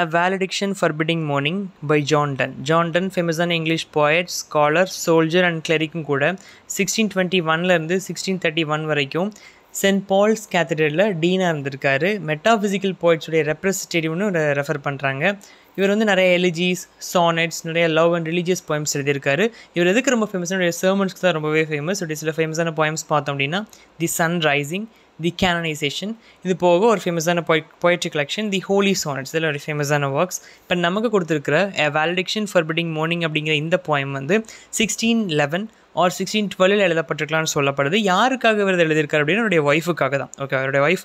A Valediction Forbidding Mourning by John Donne. John Donne, famous ஆன English poet, scholar, soldier and clericum கூட sixteen twenty ஒன்லேருந்து sixteen thirty one வரைக்கும் saint Paul's கேத்தீட்ரலில் டீனாக இருந்திருக்காரு metaphysical போய்ட்ஸுடைய ரெப்ரஸன்டேட்டிவ்னு ரெஃபர் பண்ணுறாங்க இவர் வந்து நிறைய எலிஜிஸ் சானட்ஸ் நிறைய லவ் அண்ட் ரிலீஜியஸ் போயம்ஸ் எழுதியிருக்காரு இவர் எதுக்கு ரொம்ப ஃபேமஸ்னா சர்மன்ஸ்க்கு தான் ரொம்பவே ஃபேமஸ் உடைய சில ஃபேமஸான போயம்ஸ் பார்த்தோம் அப்படின்னா the sun rising the canonization இது போக ஒரு ஃபேமஸான பொய் poetry collection the holy sonnets இதில் ஒரு ஃபேமஸான ஒர்க்ஸ் இப்போ நமக்கு கொடுத்துருக்கிற வேலடிக்ஷன் ஃபார்பிடிங் மார்னிங் அப்படிங்கிற இந்த போயம் வந்து சிக்ஸ்டீன் லெவன் ஆர் சிக்ஸ்டீன் டுவெலில் எழுதப்பட்டிருக்கலாம்னு சொல்லப்படுது யாருக்காக இவர் எழுதியிருக்காரு அப்படின்னா அவருடைய ஒய்ஃபுக்காக தான் ஓகே அவருடைய ஒய்ஃப்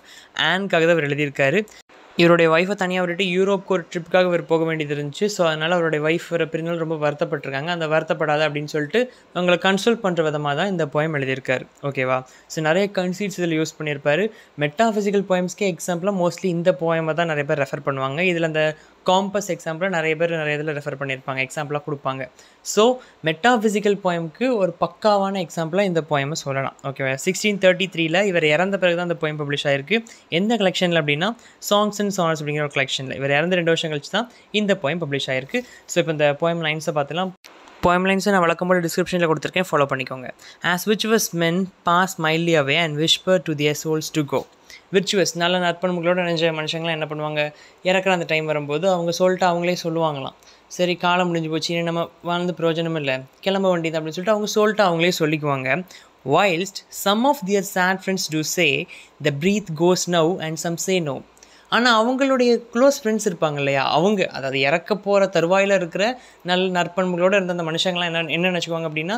ஆன்காக தான் அவர் எழுதியிருக்காரு இவருடைய ஒய்ஃபை தனியாக விட்டுட்டு யூரோப்க்கு ஒரு ட்ரிப்புக்காக இவர் போக வேண்டியது இருந்துச்சு ஸோ அதனால் அவருடைய ஒய்ஃப் பிரிஞ்சால் ரொம்ப வருத்தப்பட்டிருக்காங்க அந்த வருத்தப்படாத அப்படின்னு சொல்லிட்டு அவங்களை கன்சல்ட் பண்ணுற விதமாக தான் இந்த போயம் எழுதியிருக்காரு ஓகேவா ஸோ நிறைய கன்சீட்ஸ் இதில் யூஸ் பண்ணியிருப்பார் மெட்டாஃபிசிக்கல் போயம்ஸ்க்கே எக்ஸாம்பிளாக மோஸ்ட்லி இந்த போயமாக தான் நிறைய பேர் ரெஃபர் பண்ணுவாங்க இதில் அந்த காம்பஸ் எக்ஸாம்பிளாக நிறைய பேர் நிறைய இதில் ரெஃபர் பண்ணியிருப்பாங்க எக்ஸாம்பிளாக கொடுப்பாங்க ஸோ மெட்டாஃபிசிக்கல் போயமுக்கு ஒரு பக்காவான எக்ஸாம்பிளாக இந்த போயமை சொல்லலாம் ஓகேவா சிக்ஸ்டீன் தேர்ட்டி த்ரீல இவர் இறந்த பிறகு தான் அந்த போயம் பப்ளிஷ் ஆயிருக்கு எந்த கலெக்ஷனில் அப்படின்னா சாங்ஸ் அண்ட் சாங்ஸ் அப்படிங்கிற ஒரு கலெக்ஷனில் இவர் இறந்து ரெண்டு வருஷம் கழிச்சு தான் இந்த போயம் பப்ளிஷ் ஆயிருக்கு ஸோ இப்போ இந்த போயம் லைன்ஸை பார்த்தலாம் போயம் லைன்ஸை நான் வழக்கம் போல டிஸ்கிரிப்ஷனில் கொடுத்துருக்கேன் ஃபாலோ பண்ணிக்கோங்க as which was men pass mildly away and whisper to their souls to go virtuous நல்ல நற்பண்புகளோடு நினைஞ்ச மனுஷங்களாம் என்ன பண்ணுவாங்க இறக்குற அந்த டைம் வரும்போது அவங்க சொல்லிட்டு அவங்களே சொல்லுவாங்களாம் சரி காலம் முடிஞ்சு போச்சு நம்ம வாழ்ந்து பிரயோஜனம் இல்லை கிளம்ப வேண்டியது அப்படின்னு சொல்லிட்டு அவங்க சொல்லிட்டு அவங்களே சொல்லிக்குவாங்க whilst some of their sad friends do say the breath goes now and some say no ஆனால் அவங்களுடைய க்ளோஸ் ஃப்ரெண்ட்ஸ் இருப்பாங்க இல்லையா அவங்க அதாவது இறக்க போகிற தருவாயில் இருக்கிற நல் நற்பண்புகளோடு இருந்த அந்த மனுஷங்களாம் என்ன என்ன நினச்சிக்குவாங்க அப்படின்னா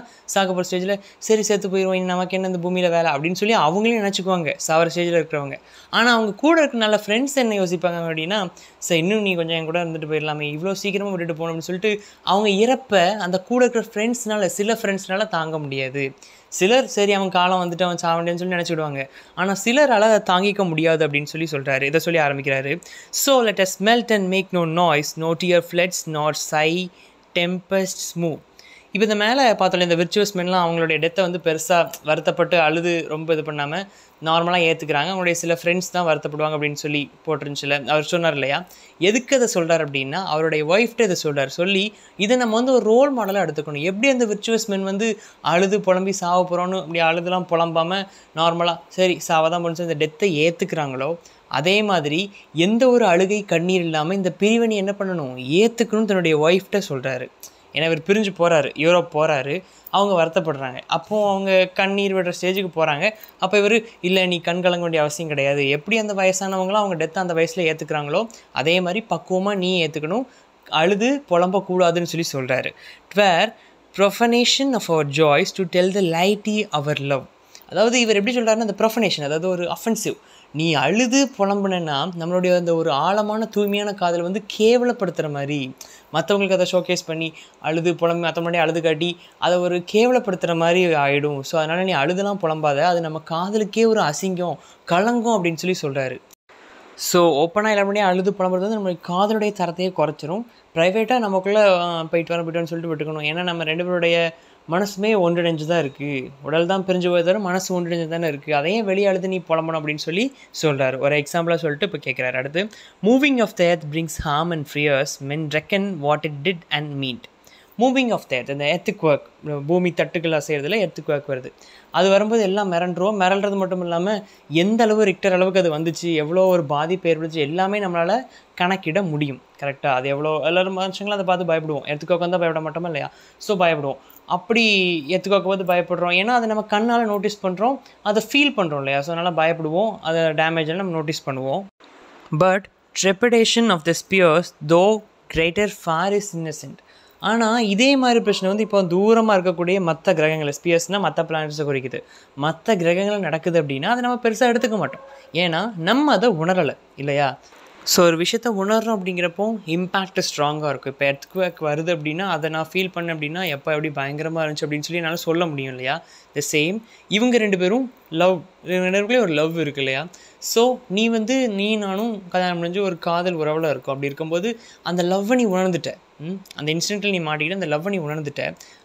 போகிற ஸ்டேஜில் சரி சேர்த்து போயிடுவோம் நமக்கு என்ன இந்த பூமியில் வேலை அப்படின்னு சொல்லி அவங்களையும் நினச்சிக்குவாங்க சாகிற ஸ்டேஜில் இருக்கிறவங்க ஆனால் அவங்க கூட இருக்க நல்ல ஃப்ரெண்ட்ஸ் என்ன யோசிப்பாங்க அப்படின்னா சார் இன்னும் நீ கொஞ்சம் என் கூட இருந்துட்டு போயிடலாமே இவ்வளோ சீக்கிரமாக விட்டுட்டு போகணும்னு சொல்லிட்டு அவங்க இறப்ப அந்த கூட இருக்கிற ஃப்ரெண்ட்ஸ்னால சில ஃப்ரெண்ட்ஸ்னால தாங்க முடியாது சிலர் சரி அவன் காலம் வந்துட்டு அவன் சாவண்டேன்னு சொல்லி நினச்சிடுவாங்க ஆனால் சிலரால் அதை தாங்கிக்க முடியாது அப்படின்னு சொல்லி சொல்கிறாரு இதை சொல்லி ஆரம்பிக்கிறாரு so let us melt and make no noise no tear floods not sigh tempest smooth இப்போ இந்த மேலே பார்த்தோம்ல இந்த விர்ச்சுவஸ் மென்லாம் அவங்களுடைய டெத்தை வந்து பெருசாக வருத்தப்பட்டு அழுது ரொம்ப இது பண்ணாமல் நார்மலாக ஏற்றுக்கிறாங்க அவங்களுடைய சில ஃப்ரெண்ட்ஸ் தான் வருத்தப்படுவாங்க அப்படின்னு சொல்லி போட்டிருந்துச்சுல அவர் சொன்னார் இல்லையா எதுக்கு அதை சொல்கிறார் அப்படின்னா அவருடைய ஒய்ஃப்ட்டு இதை சொல்கிறார் சொல்லி இதை நம்ம வந்து ஒரு ரோல் மாடலாக எடுத்துக்கணும் எப்படி அந்த விர்ச்சுவஸ் மென் வந்து அழுது புலம்பி சாவ போகிறோன்னு அப்படி அழுதுலாம் புலம்பாமல் நார்மலாக சரி சாவ தான் அந்த இந்த டெத்தை ஏற்றுக்கிறாங்களோ அதே மாதிரி எந்த ஒரு அழுகை கண்ணீர் இல்லாமல் இந்த பிரிவினை என்ன பண்ணணும் ஏற்றுக்கணும்னு தன்னுடைய ஒய்ஃப்ட்ட சொல்கிறாரு ஏன்னா இவர் பிரிஞ்சு போகிறாரு யூரோப் போகிறாரு அவங்க வருத்தப்படுறாங்க அப்போது அவங்க கண்ணீர் விடுற ஸ்டேஜுக்கு போகிறாங்க அப்போ இவர் இல்லை நீ கண் கலங்க வேண்டிய அவசியம் கிடையாது எப்படி அந்த வயசானவங்களும் அவங்க டெத்தை அந்த வயசில் ஏற்றுக்கிறாங்களோ அதே மாதிரி பக்குவமாக நீ ஏற்றுக்கணும் அழுது புலம்பக்கூடாதுன்னு சொல்லி சொல்கிறாரு ட்வேர் ப்ரொஃபனேஷன் of our Joyce to tell the லைட்டி our love அதாவது இவர் எப்படி சொல்கிறாருன்னா அந்த ப்ரொஃபனேஷன் அதாவது ஒரு அஃபென்சிவ் நீ அழுது புலம்புனா நம்மளுடைய அந்த ஒரு ஆழமான தூய்மையான காதல் வந்து கேவலப்படுத்துகிற மாதிரி மற்றவங்களுக்கு அதை ஷோகேஸ் பண்ணி அழுது புலம்பு மற்ற முன்னாடி அழுது காட்டி அதை ஒரு கேவலப்படுத்துகிற மாதிரி ஆகிடும் ஸோ அதனால் நீ அழுதுலாம் புலம்பாத அது நம்ம காதலுக்கே ஒரு அசிங்கம் கலங்கும் அப்படின்னு சொல்லி சொல்கிறாரு ஸோ ஓப்பனாக எல்லாமே அழுது புலம்புறது வந்து நம்மளுக்கு காதலுடைய தரத்தையே குறைச்சிரும் ப்ரைவேட்டாக நமக்குள்ளே போயிட்டு வர போயிட்டு சொல்லிட்டு விட்டுக்கணும் ஏன்னா நம்ம ரெண்டு பேருடைய மனசுமே ஒன்றிணைஞ்சு தான் இருக்குது உடல் தான் பிரிஞ்சு போய் தரும் மனசு ஒன்றிணைஞ்சு தானே இருக்குது அதையும் வெளியாளுது நீ புலம்பணும் அப்படின்னு சொல்லி சொல்கிறார் ஒரு எக்ஸாம்பிளாக சொல்லிட்டு இப்போ கேட்குறாரு அடுத்து moving of the earth brings harm and fears men reckon what it did and meant moving of the earth இந்த எர்த்துக் ஒர்க் பூமி தட்டுக்களாக செய்கிறதுல எர்த்து ஒர்க் வருது அது வரும்போது எல்லாம் மிரண்டுருவோம் மிரல்றது மட்டும் இல்லாமல் எந்த அளவு ரிக்டர் அளவுக்கு அது வந்துச்சு எவ்வளோ ஒரு பாதிப்பு ஏற்படுச்சு எல்லாமே நம்மளால் கணக்கிட முடியும் கரெக்டாக அது எவ்வளோ எல்லோரும் மனுஷங்களும் அதை பார்த்து பயப்படுவோம் எர்த்துக் ஒர்க் வந்தால் பயப்பட மாட்டோமா இல்லையா ஸோ பயப்படுவோம் அப்படி ஏற்றுக்கோக்கும்போது பயப்படுறோம் ஏன்னா அதை நம்ம கண்ணால் நோட்டீஸ் பண்ணுறோம் அதை ஃபீல் பண்ணுறோம் இல்லையா ஸோ அதனால் பயப்படுவோம் அதை டேமேஜில் நம்ம நோட்டீஸ் பண்ணுவோம் but trepidation of the spheres though greater far is innocent ஆனால் இதே மாதிரி பிரச்சனை வந்து இப்போ தூரமாக இருக்கக்கூடிய மற்ற கிரகங்கள் ஸ்பியர்ஸ்னால் மற்ற பிளானட்ஸை குறிக்குது மற்ற கிரகங்கள் நடக்குது அப்படின்னா அதை நம்ம பெருசாக எடுத்துக்க மாட்டோம் ஏன்னா நம்ம அதை உணரலை இல்லையா ஸோ ஒரு விஷயத்த உணர்றோம் அப்படிங்கிறப்போ இம்பேக்ட் ஸ்ட்ராங்காக இருக்கும் இப்போ குவேக் வருது அப்படின்னா அதை நான் ஃபீல் பண்ணேன் அப்படின்னா எப்போ எப்படி பயங்கரமாக இருந்துச்சு அப்படின்னு சொல்லி என்னால் சொல்ல முடியும் இல்லையா த சேம் இவங்க ரெண்டு பேரும் லவ் ரெண்டு பேருக்குள்ளே ஒரு லவ் இருக்கு இல்லையா ஸோ நீ வந்து நீ நானும் கல்யாணம் முடிஞ்சு ஒரு காதல் உறவில் இருக்கும் அப்படி இருக்கும்போது அந்த லவ்வை நீ உணர்ந்துட்ட அந்த இன்சிடென்ட்டில் நீ மாட்டிக்கிட்டு அந்த லவ்வை நீ உணர்ந்துட்ட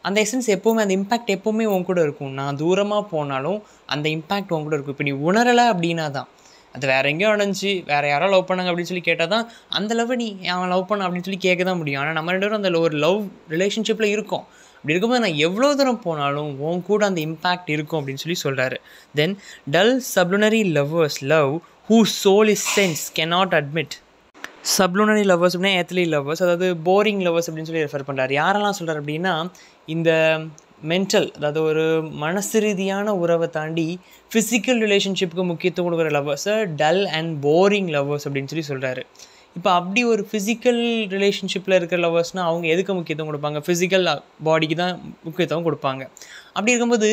அந்த எசன்ஸ் எப்போவுமே அந்த இம்பேக்ட் எப்போவுமே உன் கூட இருக்கும் நான் தூரமாக போனாலும் அந்த இம்பேக்ட் உன் கூட இருக்கும் இப்போ நீ உணரலை அப்படின்னா தான் அது வேறு எங்கேயும் அணைஞ்சி வேறு யாரோ லவ் பண்ணாங்க அப்படின்னு சொல்லி கேட்டால் தான் அந்த லவ் நீ அவன் லவ் பண்ண அப்படின்னு சொல்லி கேட்க தான் முடியும் ஆனால் நம்ம ரெண்டு பேரும் அந்த ஒரு லவ் ரிலேஷன்ஷிப்பில் இருக்கும் அப்படி இருக்கும்போது நான் எவ்வளோ தூரம் போனாலும் உன் கூட அந்த இம்பேக்ட் இருக்கும் அப்படின்னு சொல்லி சொல்கிறாரு then dull sublunary lovers love who soul is sense can not admit sublunary lovers அப்படின்னா ஏத்லி லவ்வர்ஸ் அதாவது போரிங் லவ்வர்ஸ் அப்படின்னு சொல்லி ரெஃபர் பண்ணுறாரு யாரெல்லாம் சொல்கிறார் அப்படின்னா இந்த மென்டல் அதாவது ஒரு மனசு ரீதியான உறவை தாண்டி ஃபிசிக்கல் ரிலேஷன்ஷிப்புக்கு முக்கியத்துவம் கொடுக்குற லவ்வர்ஸை டல் அண்ட் போரிங் லவ்வர்ஸ் அப்படின்னு சொல்லி சொல்கிறாரு இப்போ அப்படி ஒரு ஃபிசிக்கல் ரிலேஷன்ஷிப்பில் இருக்கிற லவர்ஸ்னால் அவங்க எதுக்கு முக்கியத்துவம் கொடுப்பாங்க ஃபிசிக்கல் பாடிக்கு தான் முக்கியத்துவம் கொடுப்பாங்க அப்படி இருக்கும்போது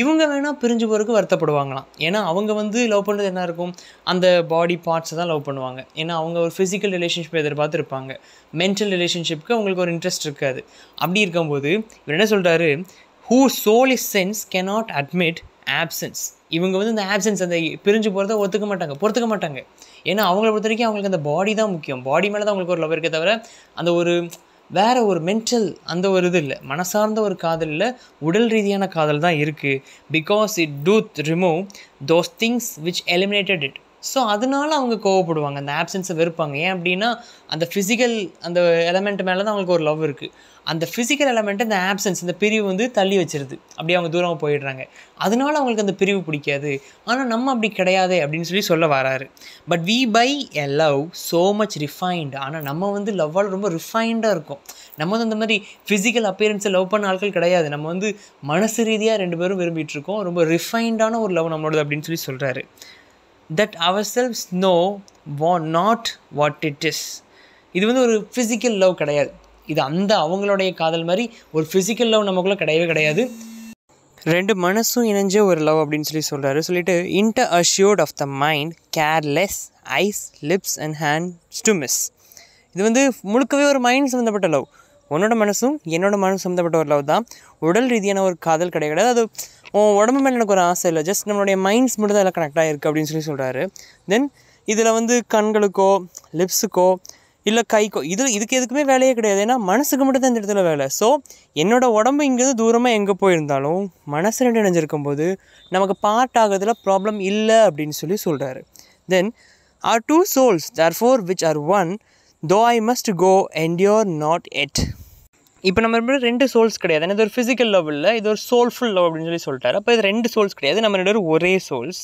இவங்க வேணால் பிரிஞ்சு போகிறதுக்கு வருத்தப்படுவாங்களாம் ஏன்னா அவங்க வந்து லவ் பண்ணுறது என்ன இருக்கும் அந்த பாடி பார்ட்ஸை தான் லவ் பண்ணுவாங்க ஏன்னா அவங்க ஒரு ஃபிசிக்கல் ரிலேஷன்ஷிப் எதிர்பார்த்துருப்பாங்க மென்டல் ரிலேஷன்ஷிப்புக்கு அவங்களுக்கு ஒரு இன்ட்ரெஸ்ட் இருக்காது அப்படி இருக்கும்போது இவர் என்ன சொல்கிறாரு who soul is sense cannot admit absence இவங்க வந்து இந்த ஆப்சன்ஸ் அந்த பிரிஞ்சு போகிறத ஒத்துக்க மாட்டாங்க பொறுத்துக்க மாட்டாங்க ஏன்னா அவங்கள பொறுத்த வரைக்கும் அவங்களுக்கு அந்த பாடி தான் முக்கியம் பாடி மேலே தான் அவங்களுக்கு ஒரு லவ் இருக்கே தவிர அந்த ஒரு வேறு ஒரு மென்டல் அந்த ஒரு இது இல்லை மனசார்ந்த ஒரு காதல் இல்லை உடல் ரீதியான காதல் தான் இருக்குது because it doth remove those things which eliminated it so அதனால அவங்க கோவப்படுவாங்க அந்த ஆப்சன்ஸை வெறுப்பாங்க ஏன் அப்படின்னா அந்த ஃபிசிக்கல் அந்த எலமெண்ட் மேலே தான் அவங்களுக்கு ஒரு லவ் இருக்குது அந்த ஃபிசிக்கல் எலமெண்ட்டு இந்த ஆப்சன்ஸ் இந்த பிரிவு வந்து தள்ளி வச்சிருது அப்படியே அவங்க தூரமாக போயிடுறாங்க அதனால அவங்களுக்கு அந்த பிரிவு பிடிக்காது ஆனால் நம்ம அப்படி கிடையாது அப்படின்னு சொல்லி சொல்ல வராரு but we by a love so much refined ஆனால் நம்ம வந்து லவ்வால் ரொம்ப ரிஃபைன்டாக இருக்கும் நம்ம வந்து அந்த மாதிரி ஃபிசிக்கல் அப்பியரன்ஸை லவ் பண்ண ஆட்கள் கிடையாது நம்ம வந்து மனசு ரீதியாக ரெண்டு பேரும் விரும்பிகிட்டு இருக்கோம் ரொம்ப ரிஃபைன்டான ஒரு லவ் நம்மளோடது அப்படின்னு சொல்லி சொல்கிறாரு தட் அவர் செல்ஸ் நோ வா நாட் வாட் இட் இஸ் இது வந்து ஒரு ஃபிசிக்கல் லவ் கிடையாது இது அந்த அவங்களுடைய காதல் மாதிரி ஒரு ஃபிசிக்கல் லவ் நமக்குள்ளே கிடையவே கிடையாது ரெண்டு மனசும் இணைஞ்ச ஒரு லவ் அப்படின்னு சொல்லி சொல்கிறாரு சொல்லிட்டு inter assured of the mind careless eyes lips and hands to miss இது வந்து முழுக்கவே ஒரு மைண்ட் சம்மந்தப்பட்ட லவ் உன்னோட மனசும் என்னோட மனசு சம்மந்தப்பட்ட ஒரு லவ் தான் உடல் ரீதியான ஒரு காதல் கிடையாது அது உன் உடம்பு மேலே எனக்கு ஒரு ஆசை இல்லை ஜஸ்ட் நம்மளுடைய மைண்ட்ஸ் மட்டும் தான் எல்லாம் கனெக்ட் ஆகிருக்கு அப்படின்னு சொல்லி சொல்கிறாரு தென் இதில் வந்து கண்களுக்கோ லிப்ஸுக்கோ இல்லை கைக்கோ இது இதுக்கு எதுக்குமே வேலையே கிடையாது ஏன்னா மனசுக்கு மட்டும் தான் இந்த இடத்துல வேலை ஸோ என்னோடய உடம்பு இங்கேருந்து தூரமாக எங்கே போயிருந்தாலும் மனசு ரெண்டு இணைஞ்சிருக்கும் போது நமக்கு பார்ட் ஆகிறதுல ப்ராப்ளம் இல்லை அப்படின்னு சொல்லி சொல்கிறாரு then are two souls therefore which are one though I must go endure not yet இப்போ நம்ம ரெண்டு ரெண்டு சோல்ஸ் கிடையாது ஏன்னா இது ஒரு ஃபிசிக்கல் லவ் இல்லை இது ஒரு சோல்ஃபுல் லவ் அப்படின்னு சொல்லி சொல்லிட்டாரு அப்போ இது ரெண்டு சோல்ஸ் கிடையாது நம்ம ரெண்டு ஒரே சோல்ஸ்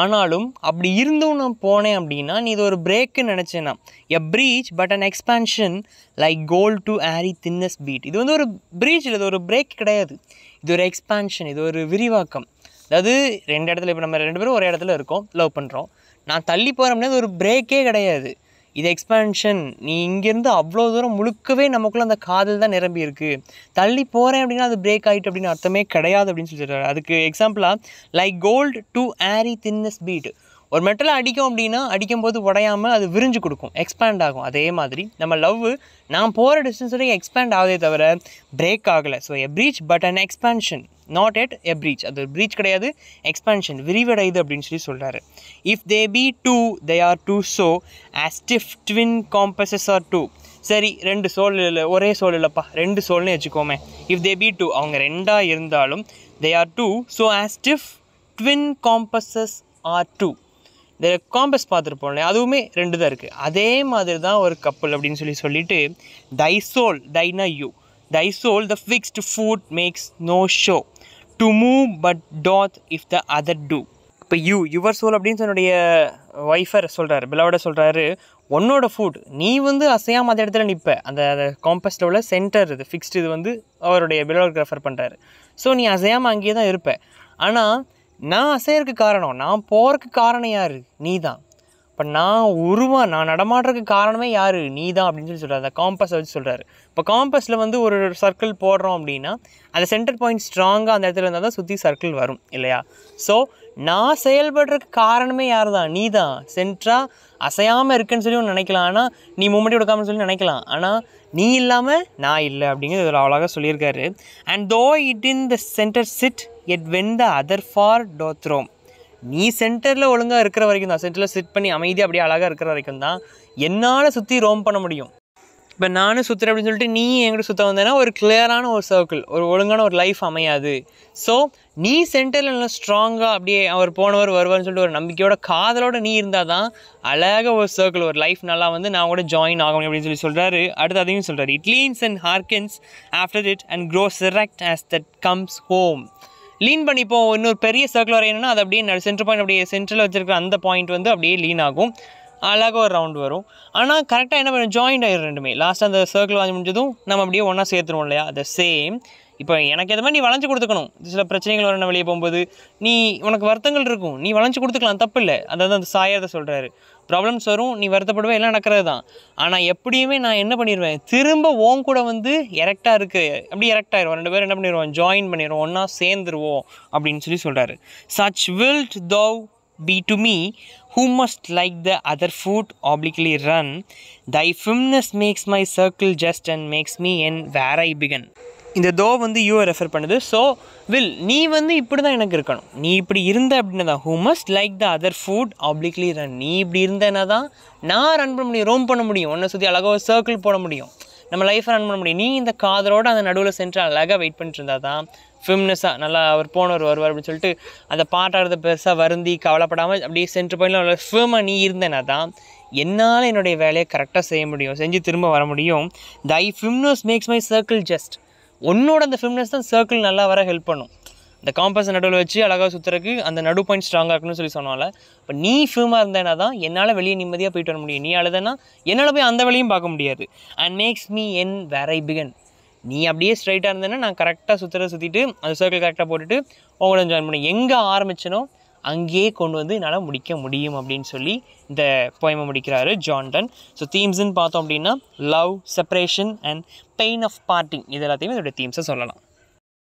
ஆனாலும் அப்படி இருந்தும் நான் போனேன் அப்படின்னா நீ இது ஒரு பிரேக்குன்னு நினச்சேன்னா a breach but an expansion like gold to airy thinness beat இது வந்து ஒரு ப்ரீச் இது ஒரு பிரேக் கிடையாது இது ஒரு எக்ஸ்பான்ஷன் இது ஒரு விரிவாக்கம் அதாவது ரெண்டு இடத்துல இப்போ நம்ம ரெண்டு பேரும் ஒரே இடத்துல இருக்கோம் லவ் பண்ணுறோம் நான் தள்ளி போகிறோம்னா இது ஒரு பிரேக்கே கிடையாது இது எக்ஸ்பேன்ஷன் நீ இங்கேருந்து அவ்வளோ தூரம் முழுக்கவே நமக்குள்ளே அந்த காதல் தான் நிரம்பி இருக்கு தள்ளி போகிறேன் அப்படின்னா அது பிரேக் ஆகிட்டு அப்படின்னு அர்த்தமே கிடையாது அப்படின்னு சொல்லிடுறாரு அதுக்கு எக்ஸாம்பிளாக like gold to airy thinness beat ஒரு மெட்டலை அடிக்கும் அப்படின்னா அடிக்கும்போது உடையாமல் அது விரிஞ்சு கொடுக்கும் எக்ஸ்பேண்ட் ஆகும் அதே மாதிரி நம்ம லவ் நான் போகிற டிஸ்டன்ஸ் வரைக்கும் எக்ஸ்பேண்ட் ஆகுதே தவிர பிரேக் ஆகலை so a breach but an expansion not yet a breach அது ஒரு ப்ரீச் கிடையாது எக்ஸ்பேன்ஷன் விரிவடையுது அப்படின்னு சொல்லி சொல்கிறாரு if they be two they are two as as stiff twin compasses are two சரி ரெண்டு சோல் இல்லை ஒரே சோல் இல்லைப்பா ரெண்டு சோல்னு வச்சுக்கோமே இஃப் தே பி டூ அவங்க ரெண்டாக இருந்தாலும் they are two so as stiff twin compasses are two இந்த காம்பஸ் பார்த்துருப்போம் இல்லையா அதுவுமே ரெண்டு தான் இருக்குது அதே மாதிரி தான் ஒரு கப்பல் அப்படின்னு சொல்லி சொல்லிட்டு டைசோல் டைனா you thy soul the fixed foot makes no show to move but doth if the other two இப்போ யூ யுவர் சோல் அப்படின்னு சொன்னுடைய ஒய்ஃபர் சொல்கிறாரு பிலாவோட சொல்கிறாரு உன்னோட ஃபுட் நீ வந்து அசையாமல் அந்த இடத்துல நிற்ப அந்த காம்பஸ்டில் உள்ள சென்டர் இது ஃபிக்ஸ்டு இது வந்து அவருடைய பிளவட் ரெஃபர் பண்ணுறாரு ஸோ நீ அசையாமல் அங்கேயே தான் இருப்ப ஆனால் நான் அசையறதுக்கு காரணம் நான் போகிறதுக்கு காரணம் யார் நீ தான் இப்போ நான் உருவா நான் நடமாடுறதுக்கு காரணமே யார் நீ தான் அப்படின்னு சொல்லி சொல்கிறார் அந்த காம்பஸை வச்சு சொல்கிறார் இப்போ காம்பஸில் வந்து ஒரு சர்க்கிள் போடுறோம் அப்படின்னா அந்த சென்டர் பாயிண்ட் ஸ்ட்ராங்காக அந்த இடத்துல இருந்தால் தான் சுற்றி சர்க்கிள் வரும் இல்லையா ஸோ நான் செயல்படுறதுக்கு காரணமே யார் தான் நீ தான் சென்ட்ரா அசையாமல் இருக்குன்னு சொல்லி ஒன்று நினைக்கலாம் ஆனால் நீ மூமெண்ட் கொடுக்காமன்னு சொல்லி நினைக்கலாம் ஆனால் நீ இல்லாமல் நான் இல்லை அப்படிங்கிறது ஒரு அழகாக சொல்லியிருக்காரு and though it in the centre sit yet when the other far doth roam நீ சென்டரில் ஒழுங்காக இருக்கிற வரைக்கும் தான் சென்டரில் சிட் பண்ணி அமைதியாக அப்படியே அழகாக இருக்கிற வரைக்கும் தான் என்னால் சுற்றி ரோம் பண்ண முடியும் இப்போ நானும் சுற்றுறேன் அப்படின்னு சொல்லிட்டு நீ என்கிட்ட சுற்ற வந்தேன்னா ஒரு கிளியரான ஒரு சர்க்கிள் ஒரு ஒழுங்கான ஒரு லைஃப் அமையாது ஸோ நீ சென்டரில் நல்லா ஸ்ட்ராங்காக அப்படியே அவர் போனவர் வருவார்னு சொல்லிட்டு ஒரு நம்பிக்கையோட காதலோட நீ இருந்தால் தான் அழகாக ஒரு சர்க்கிள் ஒரு லைஃப் நல்லா வந்து நான் கூட ஜாயின் ஆகணும் அப்படின்னு சொல்லி சொல்கிறாரு அடுத்து அதையும் சொல்கிறார் it leans and hearkens after it and grow erect as that comes home lean பண்ணி இப்போது இன்னொரு பெரிய சர்க்கிள் வரையணும்னா அது அப்படியே சென்டர் பாயிண்ட் அப்படியே சென்டரில் வச்சிருக்க அந்த பாயிண்ட் வந்து அப்படியே லீன் ஆகும் அழகாக ஒரு ரவுண்ட் வரும் ஆனால் கரெக்டாக என்ன பண்ணும் ஜாயிண்ட் ஆகிடும் ரெண்டுமே லாஸ்ட் அந்த சர்க்கிள் வாங்கி முடிஞ்சதும் நம்ம அப்படியே ஒன்றா சேர்த்துருவோம் இல்லையா அதை சேம் இப்போ எனக்கு எது மாதிரி நீ வளைஞ்சு கொடுத்துக்கணும் சில பிரச்சனைகள் வரணும் வெளியே போகும்போது நீ உனக்கு வருத்தங்கள் இருக்கும் நீ வளைஞ்சு கொடுத்துக்கலாம் தப்பு இல்லை அதாவது அந்த சாயத்தை சொல்கிறாரு ப்ராப்ளம்ஸ் வரும் நீ வருத்தப்படுவே எல்லாம் நடக்கிறது தான் ஆனால் எப்படியுமே நான் என்ன பண்ணிடுவேன் திரும்ப ஓம் கூட வந்து எரெக்டாக இருக்குது அப்படி எரெக்டாயிரும் ரெண்டு பேரும் என்ன பண்ணிடுவோம் ஜாயின் பண்ணிடுவோம் ஒன்றா சேர்ந்துருவோம் அப்படின்னு சொல்லி சொல்கிறாரு such wilt thou be to me who must like the other foot obliquely run. Thy firmness makes my circle just and makes me end where I begin இந்த தோ வந்து யூ ரெஃபர் பண்ணுது so will நீ வந்து இப்படி தான் எனக்கு இருக்கணும் நீ இப்படி இருந்த அப்படின்னா தான் who must like the other foot obliquely run நீ இப்படி இருந்தேன்னா தான் நான் ரன் பண்ண முடியும் ரோம் பண்ண முடியும் உன்னை சுற்றி அழகாக சர்க்கிள் போட முடியும் நம்ம லைஃப்பை ரன் பண்ண முடியும் நீ இந்த காதலோடு அந்த நடுவில் சென்று அழகாக வெயிட் பண்ணிட்டு இருந்தால் தான் ஃபிம்னஸாக நல்லா அவர் போனவர் வருவார் அப்படின்னு சொல்லிட்டு அந்த பாட்டாடுறத பெருசாக வருந்தி கவலைப்படாமல் அப்படியே சென்ட்ரு பாயிண்ட்ல ஃபிம்மாக நீ இருந்தேன்னா தான் என்னால் என்னுடைய வேலையை கரெக்டாக செய்ய முடியும் செஞ்சு திரும்ப வர முடியும் thy firmness makes my circle just உன்னோட அந்த ஃபிம்னஸ் தான் சர்க்கிள் நல்லா வர ஹெல்ப் பண்ணும் இந்த காம்பஸ் நடுவில் வச்சு அழகாக சுற்றுறக்கு அந்த நடு பாயிண்ட் ஸ்ட்ராங்காக இருக்குன்னு சொல்லி சொன்னால இப்போ நீ ஃபியூமாக இருந்தேனா தான் என்னால் வெளியே நிம்மதியாக போயிட்டு வர முடியும் நீ அழுதனா என்னால் போய் அந்த வேலையும் பார்க்க முடியாது and makes me end where I begin நீ அப்படியே ஸ்ட்ரைட்டாக இருந்தேன்னா நான் கரெக்டாக சுற்றுற சுற்றிட்டு அந்த சர்க்கிள் கரெக்டாக போட்டுட்டு உங்களை ஜாயின் பண்ணி எங்கே ஆரம்பிச்சனோ அங்கேயே கொண்டு வந்து என்னால் முடிக்க முடியும் அப்படின்னு சொல்லி இந்த போயமை முடிக்கிறாரு ஜான்டன் ஸோ தீம்ஸ்ன்னு பார்த்தோம் அப்படின்னா love separation and pain of parting இது எல்லாத்தையுமே இதோடய தீம்ஸை சொல்லலாம்